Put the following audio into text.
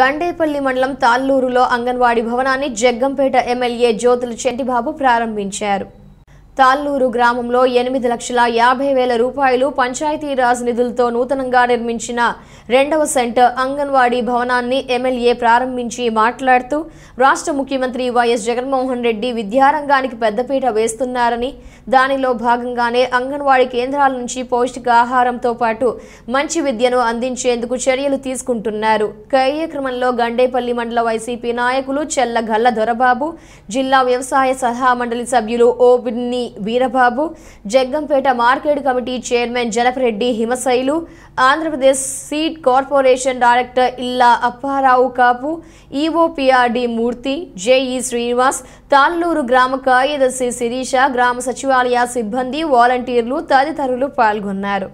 గండేపల్లి మండలం తాళ్లూరులో అంగన్వాడీ భవనాన్ని జగ్గంపేట ఎమ్మెల్యే జ్యోతులు చెంటిబాబు ప్రారంభించారు తాళ్ళూరు గ్రామంలో ఎనిమిది లక్షల యాభై వేల రూపాయలు పంచాయతీరాజ్ నిధులతో నూతనంగా నిర్మించిన రెండవ సెంటర్ అంగన్వాడీ భవనాన్ని ఎమ్మెల్యే ప్రారంభించి మాట్లాడుతూ రాష్ట్ర ముఖ్యమంత్రి వైఎస్ జగన్మోహన్ రెడ్డి విద్యారంగానికి పెద్దపీట వేస్తున్నారని దానిలో భాగంగానే అంగన్వాడీ కేంద్రాల నుంచి పౌష్టికాహారంతో పాటు మంచి విద్యను అందించేందుకు చర్యలు తీసుకుంటున్నారు కార్యక్రమంలో గండేపల్లి మండల వైసీపీ నాయకులు చెల్ల గల్ల దొరబాబు జిల్లా వ్యవసాయ సలహా మండలి సభ్యులు ఓ Binni Veerababu Jaggampeta market committee chairman Janapareddy Himashailu Andhra Pradesh seed corporation director Illa Apparao కాపు ఈఓపిఆర్డి మూర్తి జేఈ శ్రీనివాస్ తాళ్లూరు గ్రామ కార్యదర్శి శిరీష గ్రామ సచివాలయ సిబ్బంది వాలంటీర్లు తదితరులు పాల్గొన్నారు